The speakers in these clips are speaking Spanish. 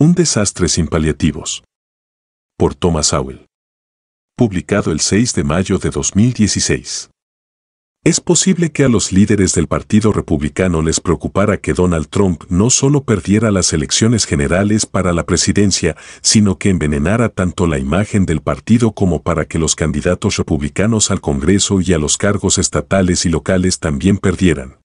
Un desastre sin paliativos. Por Thomas Howell. Publicado el 6 de mayo de 2016. Es posible que a los líderes del Partido Republicano les preocupara que Donald Trump no solo perdiera las elecciones generales para la presidencia, sino que envenenara tanto la imagen del partido como para que los candidatos republicanos al Congreso y a los cargos estatales y locales también perdieran.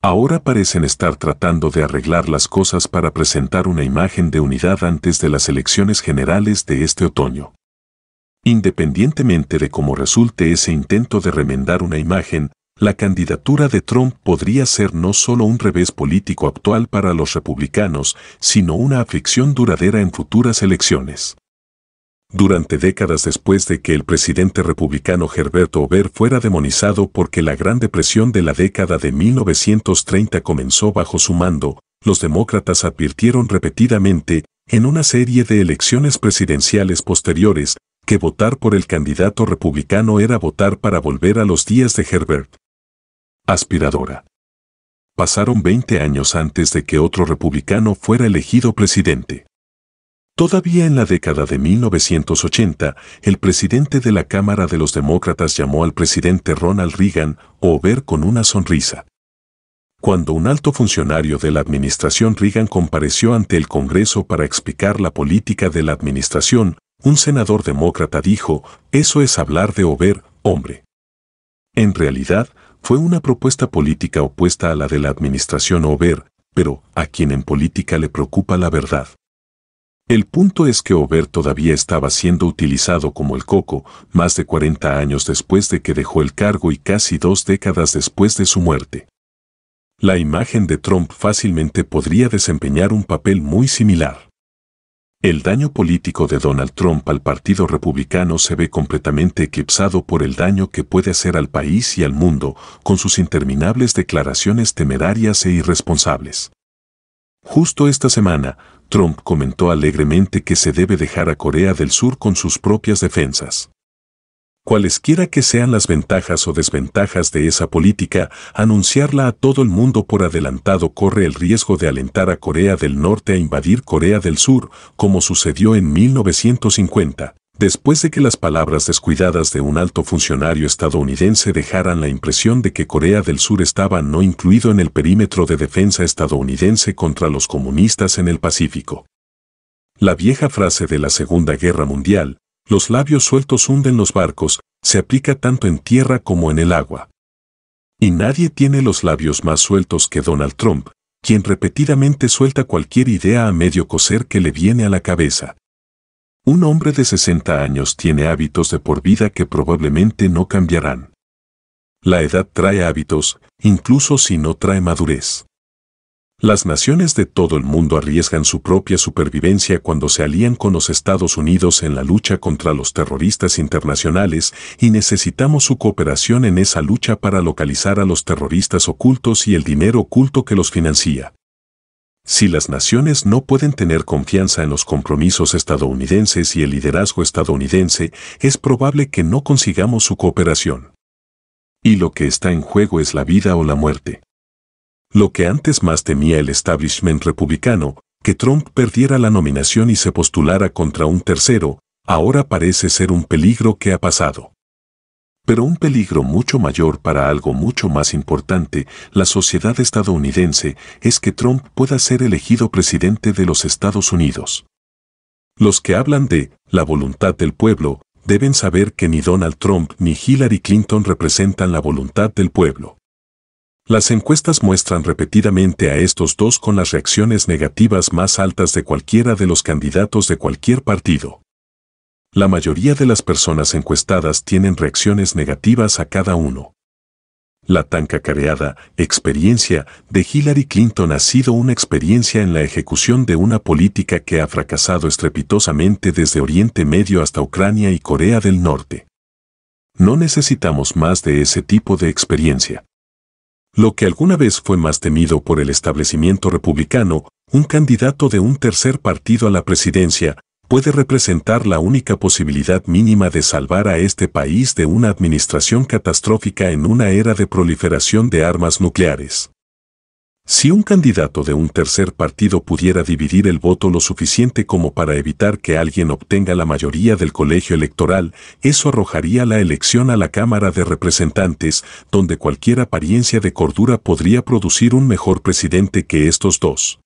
Ahora parecen estar tratando de arreglar las cosas para presentar una imagen de unidad antes de las elecciones generales de este otoño. Independientemente de cómo resulte ese intento de remendar una imagen, la candidatura de Trump podría ser no solo un revés político actual para los republicanos, sino una aflicción duradera en futuras elecciones durante décadas después de que el presidente republicano Herbert Ober fuera demonizado porque la Gran Depresión de la década de 1930 comenzó bajo su mando, los demócratas advirtieron repetidamente, en una serie de elecciones presidenciales posteriores, que votar por el candidato republicano era votar para volver a los días de Herbert. Aspiradora. Pasaron 20 años antes de que otro republicano fuera elegido presidente. Todavía en la década de 1980, el presidente de la Cámara de los Demócratas llamó al presidente Ronald Reagan Over con una sonrisa. Cuando un alto funcionario de la administración Reagan compareció ante el Congreso para explicar la política de la administración, un senador demócrata dijo, eso es hablar de ober, hombre. En realidad, fue una propuesta política opuesta a la de la administración ober, pero a quien en política le preocupa la verdad. El punto es que Ober todavía estaba siendo utilizado como el coco, más de 40 años después de que dejó el cargo y casi dos décadas después de su muerte. La imagen de Trump fácilmente podría desempeñar un papel muy similar. El daño político de Donald Trump al Partido Republicano se ve completamente eclipsado por el daño que puede hacer al país y al mundo con sus interminables declaraciones temerarias e irresponsables. Justo esta semana, Trump comentó alegremente que se debe dejar a Corea del Sur con sus propias defensas. Cualesquiera que sean las ventajas o desventajas de esa política, anunciarla a todo el mundo por adelantado corre el riesgo de alentar a Corea del Norte a invadir Corea del Sur, como sucedió en 1950, después de que las palabras descuidadas de un alto funcionario estadounidense dejaran la impresión de que Corea del Sur estaba no incluido en el perímetro de defensa estadounidense contra los comunistas en el Pacífico. La vieja frase de la Segunda Guerra Mundial, los labios sueltos hunden los barcos, se aplica tanto en tierra como en el agua. Y nadie tiene los labios más sueltos que Donald Trump, quien repetidamente suelta cualquier idea a medio coser que le viene a la cabeza. Un hombre de 60 años tiene hábitos de por vida que probablemente no cambiarán. La edad trae hábitos, incluso si no trae madurez. Las naciones de todo el mundo arriesgan su propia supervivencia cuando se alían con los Estados Unidos en la lucha contra los terroristas internacionales y necesitamos su cooperación en esa lucha para localizar a los terroristas ocultos y el dinero oculto que los financia. Si las naciones no pueden tener confianza en los compromisos estadounidenses y el liderazgo estadounidense, es probable que no consigamos su cooperación. Y lo que está en juego es la vida o la muerte. Lo que antes más temía el establishment republicano, que Trump perdiera la nominación y se postulara contra un tercero, ahora parece ser un peligro que ha pasado pero un peligro mucho mayor para algo mucho más importante, la sociedad estadounidense, es que Trump pueda ser elegido presidente de los Estados Unidos. Los que hablan de la voluntad del pueblo deben saber que ni Donald Trump ni Hillary Clinton representan la voluntad del pueblo. Las encuestas muestran repetidamente a estos dos con las reacciones negativas más altas de cualquiera de los candidatos de cualquier partido. La mayoría de las personas encuestadas tienen reacciones negativas a cada uno. La tan cacareada experiencia de Hillary Clinton ha sido una experiencia en la ejecución de una política que ha fracasado estrepitosamente desde Oriente Medio hasta Ucrania y Corea del Norte. No necesitamos más de ese tipo de experiencia. Lo que alguna vez fue más temido por el establecimiento republicano, un candidato de un tercer partido a la presidencia, puede representar la única posibilidad mínima de salvar a este país de una administración catastrófica en una era de proliferación de armas nucleares. Si un candidato de un tercer partido pudiera dividir el voto lo suficiente como para evitar que alguien obtenga la mayoría del colegio electoral, eso arrojaría la elección a la Cámara de Representantes, donde cualquier apariencia de cordura podría producir un mejor presidente que estos dos.